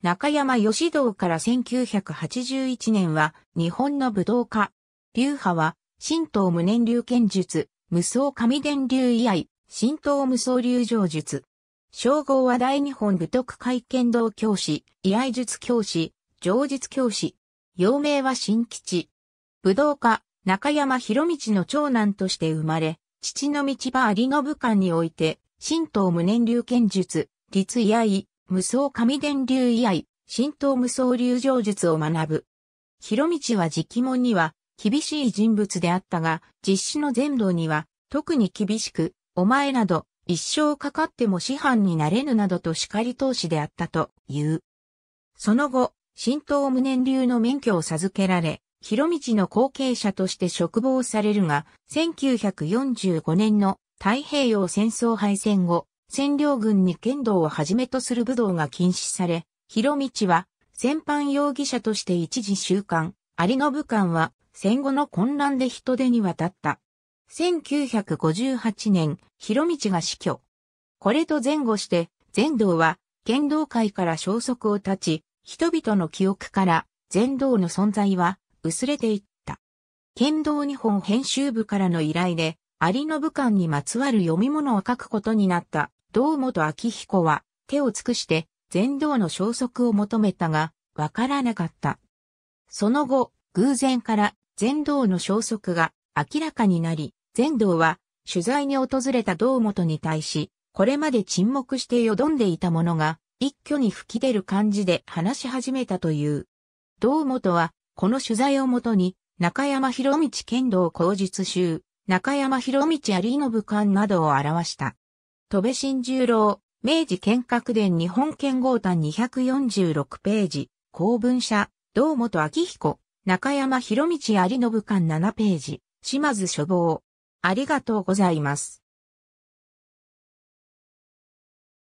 中山義道から1981年は日本の武道家。流派は、神道無念流剣術、無双神伝流以来、神道無双流上術。称号は大日本武徳会剣道教師、居合術教師、上術教師。幼名は新吉。武道家、中山博道の長男として生まれ、父の道場有信館において、神道無念流剣術、立居合、無双神伝流以来、神道無双流上術を学ぶ。広道は直門には厳しい人物であったが、実施の全道には特に厳しく、お前など一生かかっても師範になれぬなどと叱り通しであったという。その後、神道無念流の免許を授けられ、広道の後継者として職望されるが、1945年の太平洋戦争敗戦後、占領軍に剣道をはじめとする武道が禁止され、広道は戦犯容疑者として一時収監、有信官は戦後の混乱で人手に渡った。1958年、広道が死去。これと前後して、全道は、剣道界から消息を絶ち、人々の記憶から、全道の存在は、薄れていった。剣道日本編集部からの依頼で、有信官にまつわる読み物を書くことになった。堂本明彦は手を尽くして全道の消息を求めたが、わからなかった。その後、偶然から全道の消息が明らかになり、全道は取材に訪れた堂本に対し、これまで沈黙してよどんでいたものが、一挙に吹き出る感じで話し始めたという。堂本は、この取材をもとに、中山博道剣道口述集、中山博道有信館などを表した。戸部新十郎、明治剣閣伝日本剣豪譚246ページ、公文社、堂本明彦、中山博道有信館7ページ、島津書房。ありがとうございます。